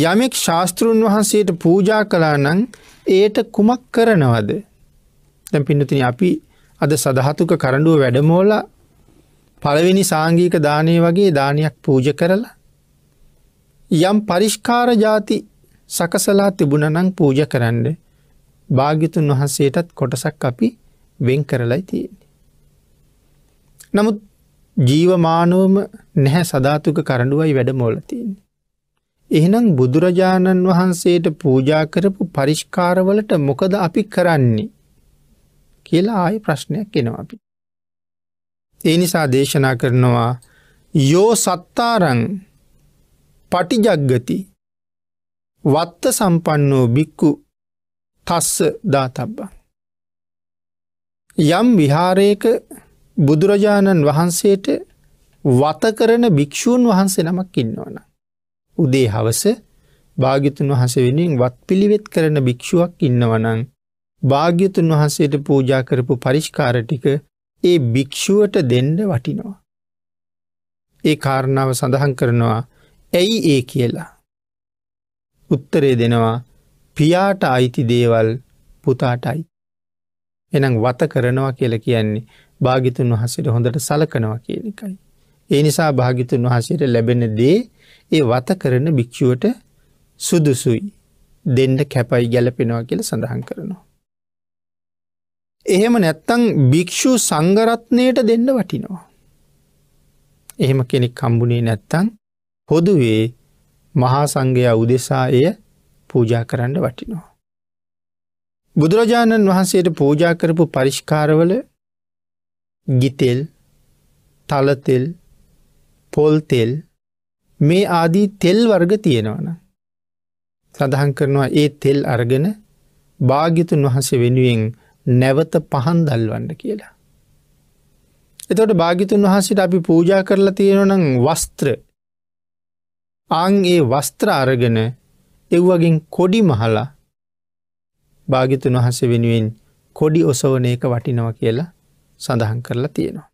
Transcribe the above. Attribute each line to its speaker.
Speaker 1: යමෙක් ශාස්තෘන් වහන්සේට පූජා කලා නං ඒට කුමක් කරනවද. දැ පින්නතින අපි අද සදහතුක කරඩුව වැඩමෝල පළවෙනි සාංගීක දානය වගේ දානයක් පූජ කරලා. යම් පරිෂ්කාර ජාති සකසලා තිබුණනං පූජ කරන්න භාගිතුන් වහන්සේටත් කොටසක් අපි වෙන් කරලයි තියෙන්නේ. නමුත් ජීවමානුවම නැහැ සධාතුක කරඩුවයි වැඩමෝල තියන්නේ. එහෙනම් බුදුරජාණන් වහන්සේට පූජා කරපු පරිෂ්කාරවලට මොකද අපි කරන්නේ කියලා ආය ප්‍රශ්නයක් එනවා අපි. ඒ නිසා දේශනා කරනවා යෝ සත්තාරං පටිජග්ගති වත්ත සම්පන්නෝ බික්කු තස්ස දාතබ්බා. යම් විහාරයක බුදුරජාණන් වහන්සේට වත කරන භික්‍ෂූන් වහන්සේ නමක් ඉන්නවනම්. උදේ හවස භාග්‍යතුන් වහස වෙනෙන් වත් පිළිවෙත් කරන භික්‍ෂුවක් ඉන්නවනං. භාග්‍යතුන් වහන්සේට පූජා කරපු පරිෂ්කාර ටික ඒ භික්‍ෂුවට දෙන්න වටිනවා. ඒ කාරණාව සඳහන් කරනවා ඇයි ඒ කියලා. උත්තරේ දෙනවා පියාට අයිති දේවල් පුතාටයි. එනම් වත කරනවා කියල කියන්නේ භාගිතුන් වහසට හොඳට සලකනවා කියන එකයි. ඒ නිසා භාගිතුන් වහසට ලැබෙන දේ ඒ වත කරන භික්‍ෂුවට සුදුසුයි දෙන්න කැපයි ගැලපෙනවා කියල සඳහන් කරනවා. එහෙම නැත්තං භික්‍ෂු සංගරත්නයට දෙන්න වටිනවා. එහෙම කෙනෙක් කම්බුණේ නැත්තං පොදුවේ මහා සංඝයා උදෙසා එය පූජා කරන්න වටිනවා. බුදුරජාණන් වහන්සේට පූජා කරපු පරිෂ්කාරවල ගිතෙල් තලතෙල් පොල් තෙල් මේ ආදී තෙල් වර්ග තියෙනවන. සඳහන් කරනවා ඒ තෙල් අරගෙන භාගිතුන් වහස වෙනුවෙන් නැවත පහන් දල්වන්න කියලා. එතොට භාගිතුන් වහන්සිට අපි පූජා කරලා තියෙනනම් වස්ත්‍ර ආං ඒ වස්ත්‍ර අරගෙන එව්වගෙන් කොඩි මහලා භාගිතුන් වහස වෙනුවෙන් කොඩි ඔසවන එක වටිනව කියලා සඳහන් කරලා තියෙනවා.